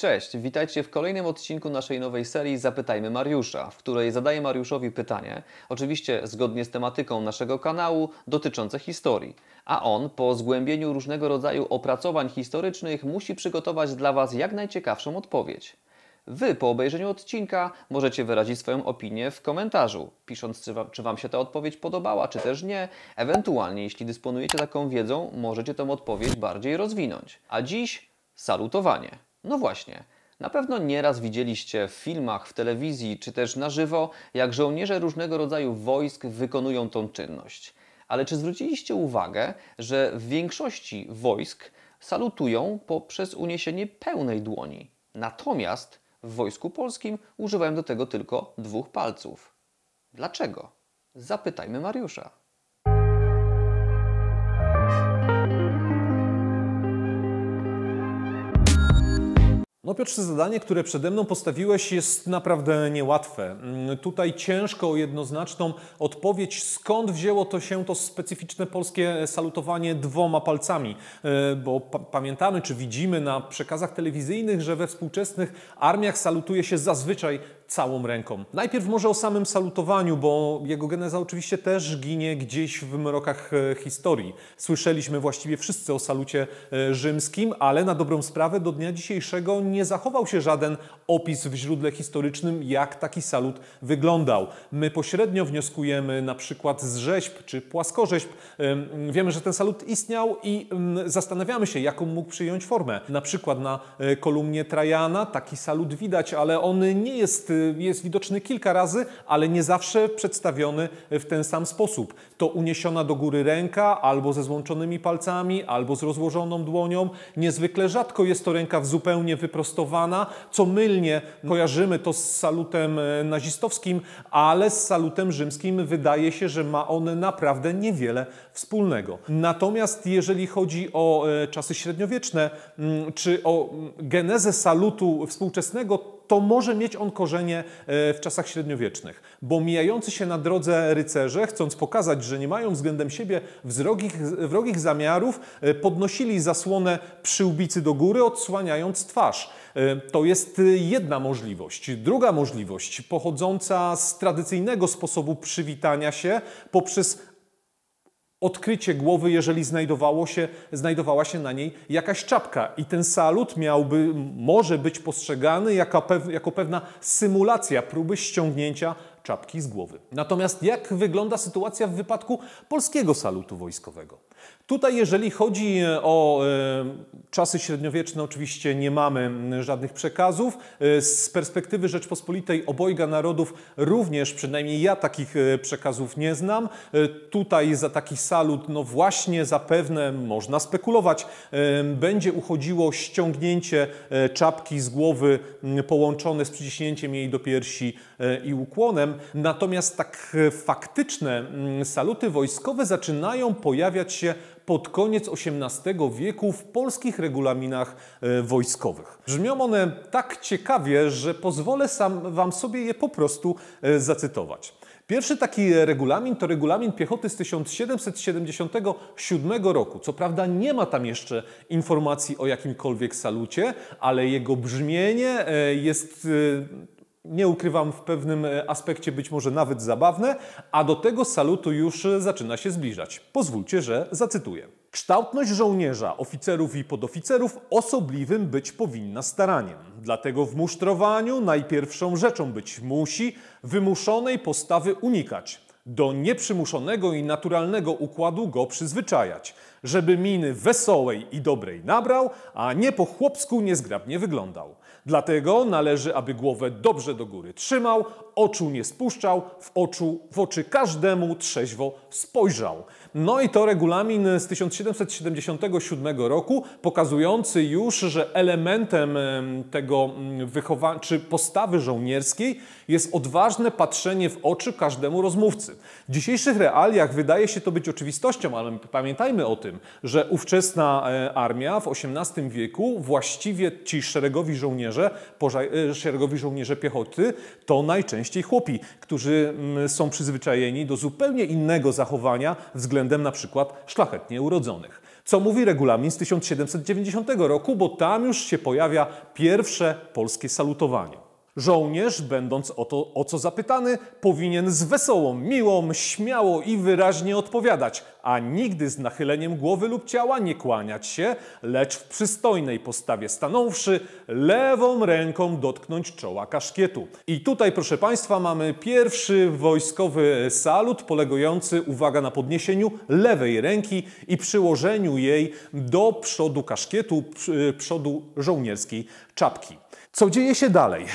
Cześć, witajcie w kolejnym odcinku naszej nowej serii Zapytajmy Mariusza, w której zadaję Mariuszowi pytanie, oczywiście zgodnie z tematyką naszego kanału, dotyczące historii. A on, po zgłębieniu różnego rodzaju opracowań historycznych, musi przygotować dla Was jak najciekawszą odpowiedź. Wy po obejrzeniu odcinka możecie wyrazić swoją opinię w komentarzu, pisząc czy wam, czy wam się ta odpowiedź podobała, czy też nie. Ewentualnie, jeśli dysponujecie taką wiedzą, możecie tę odpowiedź bardziej rozwinąć. A dziś salutowanie. No właśnie. Na pewno nieraz widzieliście w filmach, w telewizji czy też na żywo, jak żołnierze różnego rodzaju wojsk wykonują tą czynność. Ale czy zwróciliście uwagę, że w większości wojsk salutują poprzez uniesienie pełnej dłoni? Natomiast w wojsku polskim używają do tego tylko dwóch palców. Dlaczego? Zapytajmy Mariusza. No Piotrze, zadanie, które przede mną postawiłeś jest naprawdę niełatwe. Mm, tutaj ciężko o jednoznaczną odpowiedź, skąd wzięło to się to specyficzne polskie salutowanie dwoma palcami. E, bo pamiętamy, czy widzimy na przekazach telewizyjnych, że we współczesnych armiach salutuje się zazwyczaj całą ręką. Najpierw może o samym salutowaniu, bo jego geneza oczywiście też ginie gdzieś w mrokach e, historii. Słyszeliśmy właściwie wszyscy o salucie e, rzymskim, ale na dobrą sprawę do dnia dzisiejszego nie zachował się żaden opis w źródle historycznym, jak taki salut wyglądał. My pośrednio wnioskujemy na przykład z rzeźb czy płaskorzeźb. Wiemy, że ten salut istniał i zastanawiamy się, jaką mógł przyjąć formę. Na przykład na e, kolumnie Trajana taki salut widać, ale on nie jest Y, jest widoczny kilka razy, ale nie zawsze przedstawiony w ten sam sposób. To uniesiona do góry ręka, albo ze złączonymi palcami, albo z rozłożoną dłonią. Niezwykle rzadko jest to ręka zupełnie wyprostowana, co mylnie kojarzymy to z salutem e, nazistowskim, ale z salutem rzymskim wydaje się, że ma on naprawdę niewiele wspólnego. Natomiast jeżeli chodzi o e, czasy średniowieczne, mm, czy o mm, genezę salutu współczesnego, to może mieć on korzenie e, w czasach średniowiecznych, bo mijający się na drodze rycerze, chcąc pokazać, że nie mają względem siebie wrogich, wrogich zamiarów, e, podnosili zasłonę przyłbicy do góry, odsłaniając twarz. E, to jest jedna możliwość. Druga możliwość, pochodząca z tradycyjnego sposobu przywitania się poprzez odkrycie głowy, jeżeli znajdowało się, znajdowała się na niej jakaś czapka. I ten salut miałby, może być postrzegany jako, jako pewna symulacja próby ściągnięcia czapki z głowy. Natomiast jak wygląda sytuacja w wypadku polskiego salutu wojskowego? Tutaj, jeżeli chodzi e, o e, czasy średniowieczne, oczywiście nie mamy żadnych przekazów. E, z perspektywy Rzeczpospolitej obojga narodów również, przynajmniej ja takich przekazów nie znam. Tutaj za taki salut, no właśnie zapewne można spekulować, będzie uchodziło ściągnięcie czapki z głowy połączone z przyciśnięciem jej do piersi i ukłonem. Natomiast tak faktyczne saluty wojskowe zaczynają pojawiać się pod koniec XVIII wieku w polskich regulaminach e, wojskowych. Brzmią one tak ciekawie, że pozwolę sam Wam sobie je po prostu e, zacytować. Pierwszy taki regulamin to regulamin piechoty z 1777 roku. Co prawda nie ma tam jeszcze informacji o jakimkolwiek salucie, ale jego brzmienie e, jest nie ukrywam, w pewnym e, aspekcie być może nawet zabawne, a do tego salutu już e, zaczyna się zbliżać. Pozwólcie, że zacytuję. Kształtność żołnierza, oficerów i podoficerów osobliwym być powinna staraniem. Dlatego w musztrowaniu najpierwszą rzeczą być musi wymuszonej postawy unikać, do nieprzymuszonego i naturalnego układu go przyzwyczajać – żeby miny wesołej i dobrej nabrał, a nie po chłopsku niezgrabnie wyglądał. Dlatego należy, aby głowę dobrze do góry trzymał, oczu nie spuszczał, w oczu w oczy każdemu trzeźwo spojrzał. No i to regulamin z 1777 roku, pokazujący już, że elementem tego mm, wychowania, czy postawy żołnierskiej jest odważne patrzenie w oczy każdemu rozmówcy. W dzisiejszych realiach wydaje się to być oczywistością, ale pamiętajmy o tym, że ówczesna e, armia w XVIII wieku, właściwie ci szeregowi żołnierze, e, szeregowi żołnierze piechoty, to najczęściej chłopi, którzy są przyzwyczajeni do zupełnie innego zachowania względem względem na przykład szlachetnie urodzonych. Co mówi regulamin z 1790 roku, bo tam już się pojawia pierwsze polskie salutowanie. Żołnierz, będąc o to, o co zapytany, powinien z wesołą, miłą, śmiało i wyraźnie odpowiadać, a nigdy z nachyleniem głowy lub ciała nie kłaniać się, lecz w przystojnej postawie stanąwszy, lewą ręką dotknąć czoła kaszkietu. I tutaj, proszę Państwa, mamy pierwszy wojskowy salut polegający, uwaga, na podniesieniu lewej ręki i przyłożeniu jej do przodu kaszkietu, przodu żołnierskiej czapki. Co dzieje się dalej?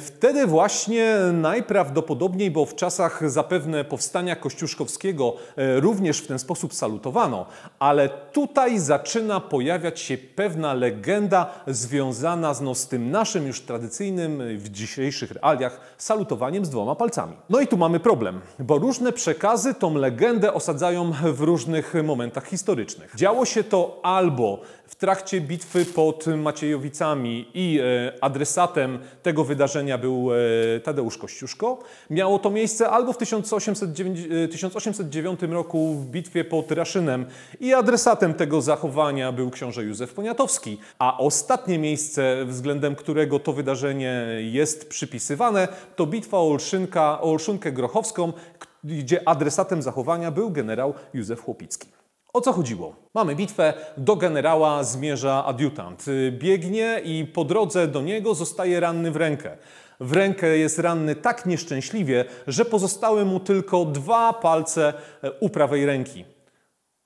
Wtedy właśnie najprawdopodobniej, bo w czasach zapewne powstania Kościuszkowskiego e, również w ten sposób salutowano, ale tutaj zaczyna pojawiać się pewna legenda związana z, no, z tym naszym już tradycyjnym e, w dzisiejszych realiach salutowaniem z dwoma palcami. No i tu mamy problem, bo różne przekazy tą legendę osadzają w różnych momentach historycznych. Działo się to albo w trakcie bitwy pod Maciejowicami i e, E, adresatem tego wydarzenia był e, Tadeusz Kościuszko. Miało to miejsce albo w 1809, 1809 e, roku w bitwie pod Raszynem i adresatem tego zachowania był książę Józef Poniatowski, a ostatnie miejsce, względem którego to wydarzenie jest przypisywane, to bitwa o, Olszynka, o Olszynkę Grochowską, gdzie adresatem zachowania był generał Józef Chłopicki. O co chodziło? Mamy bitwę, do generała zmierza adiutant. Biegnie i po drodze do niego zostaje ranny w rękę. W rękę jest ranny tak nieszczęśliwie, że pozostały mu tylko dwa palce e, u prawej ręki.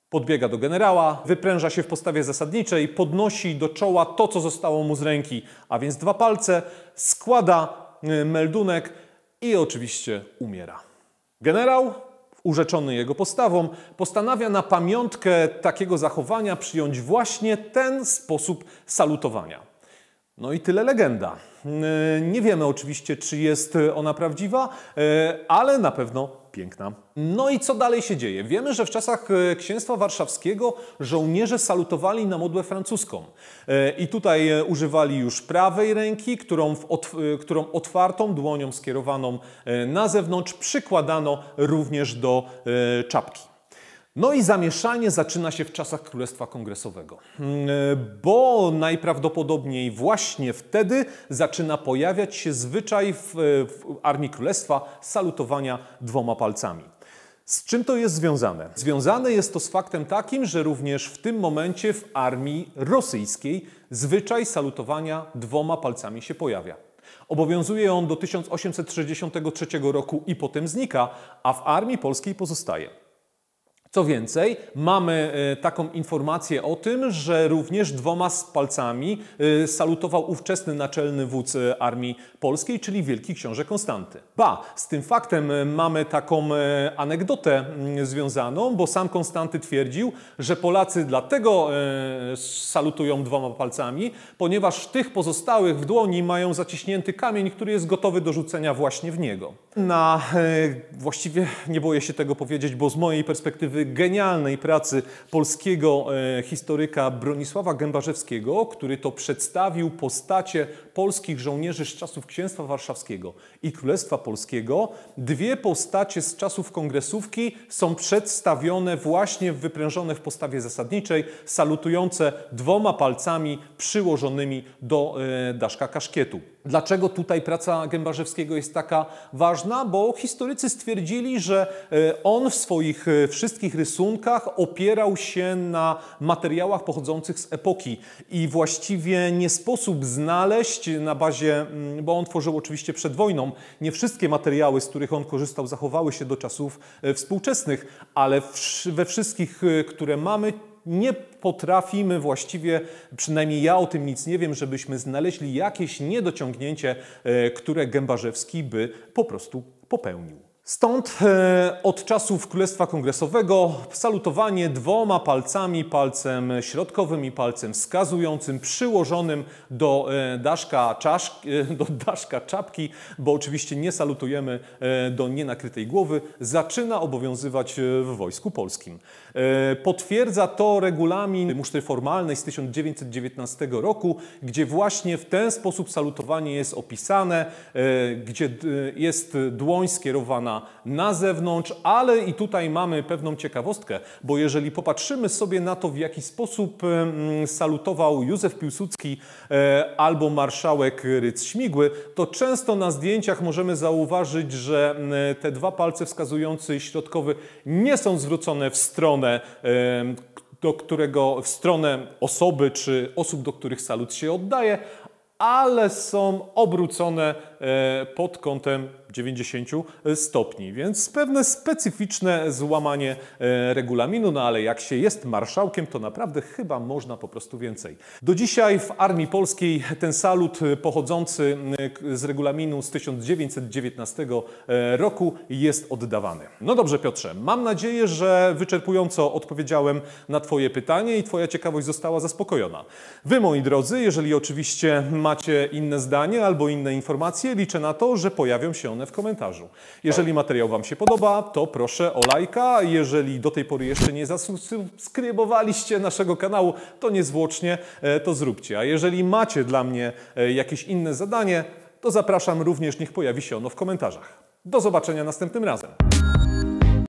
Podbiega do generała, wypręża się w postawie zasadniczej, podnosi do czoła to, co zostało mu z ręki, a więc dwa palce, składa e, meldunek i oczywiście umiera. Generał Urzeczony jego postawą, postanawia na pamiątkę takiego zachowania przyjąć właśnie ten sposób salutowania. No i tyle legenda. Yy, nie wiemy oczywiście, czy jest ona prawdziwa, yy, ale na pewno piękna. No i co dalej się dzieje? Wiemy, że w czasach e, księstwa warszawskiego żołnierze salutowali na modłę francuską. E, I tutaj e, używali już prawej ręki, którą, otw którą otwartą dłonią skierowaną na zewnątrz przykładano również do czapki. No i zamieszanie zaczyna się w czasach Królestwa Kongresowego, mm, e, bo najprawdopodobniej właśnie wtedy zaczyna pojawiać się zwyczaj w, e, w Armii Królestwa salutowania dwoma palcami. Z czym to jest związane? Związane jest to z faktem takim, że również w tym momencie w armii rosyjskiej zwyczaj salutowania dwoma palcami się pojawia. Obowiązuje on do 1863 roku i potem znika, a w armii polskiej pozostaje. Co więcej, mamy e, taką informację o tym, że również dwoma palcami e, salutował ówczesny naczelny wódz e, Armii Polskiej, czyli Wielki Książę Konstanty. Ba, z tym faktem mamy taką anegdotę mm, związaną, bo sam Konstanty twierdził, że Polacy dlatego salutują dwoma palcami, ponieważ tych pozostałych w dłoni mają zaciśnięty kamień, który jest gotowy do rzucenia właśnie w niego. Na właściwie nie boję się tego powiedzieć, bo z mojej perspektywy genialnej pracy polskiego e, historyka Bronisława Gębarzewskiego, który to przedstawił postacie polskich żołnierzy z czasów Księstwa Warszawskiego i Królestwa Polskiego. Dwie postacie z czasów kongresówki są przedstawione właśnie wyprężone w postawie zasadniczej, salutujące dwoma palcami przyłożonymi do e, daszka kaszkietu. Dlaczego tutaj praca Gębarzewskiego jest taka ważna? Bo historycy stwierdzili, że e, on w swoich wszystkich wszystkich rysunkach opierał się na materiałach pochodzących z epoki i właściwie nie sposób znaleźć na bazie, mm, bo on tworzył oczywiście przed wojną, nie wszystkie materiały, z których on korzystał, zachowały się do czasów e, współczesnych, ale we wszystkich, e, które mamy, nie potrafimy właściwie, przynajmniej ja o tym nic nie wiem, żebyśmy znaleźli jakieś niedociągnięcie, e, które Gębarzewski by po prostu popełnił. Stąd e, od czasów Królestwa Kongresowego salutowanie dwoma palcami, palcem środkowym i palcem wskazującym, przyłożonym do e, daszka, czaszki, e, do daszka czapki, bo oczywiście nie salutujemy do nienakrytej głowy, zaczyna obowiązywać w Wojsku Polskim. Potwierdza to regulamin musztry formalnej z 1919 roku, gdzie właśnie w ten sposób salutowanie jest opisane, gdzie jest dłoń skierowana na zewnątrz, ale i tutaj mamy pewną ciekawostkę, bo jeżeli popatrzymy sobie na to, w jaki sposób mm, salutował Józef Piłsudski e, albo marszałek Rydz Śmigły, to często na zdjęciach możemy zauważyć, że mm, te dwa palce wskazujący środkowy nie są zwrócone w stronę e, do którego w stronę osoby czy osób, do których salut się oddaje, ale są obrócone E, pod kątem 90 stopni, więc pewne specyficzne złamanie e, regulaminu, no ale jak się jest marszałkiem, to naprawdę chyba można po prostu więcej. Do dzisiaj w Armii Polskiej ten salut pochodzący e, z regulaminu z 1919 roku jest oddawany. No dobrze Piotrze, mam nadzieję, że wyczerpująco odpowiedziałem na Twoje pytanie i Twoja ciekawość została zaspokojona. Wy moi drodzy, jeżeli oczywiście macie inne zdanie albo inne informacje, Liczę na to, że pojawią się one w komentarzu. Jeżeli materiał Wam się podoba, to proszę o lajka. Jeżeli do tej pory jeszcze nie zasubskrybowaliście naszego kanału, to niezwłocznie e, to zróbcie. A jeżeli macie dla mnie e, jakieś inne zadanie, to zapraszam również, niech pojawi się ono w komentarzach. Do zobaczenia następnym razem.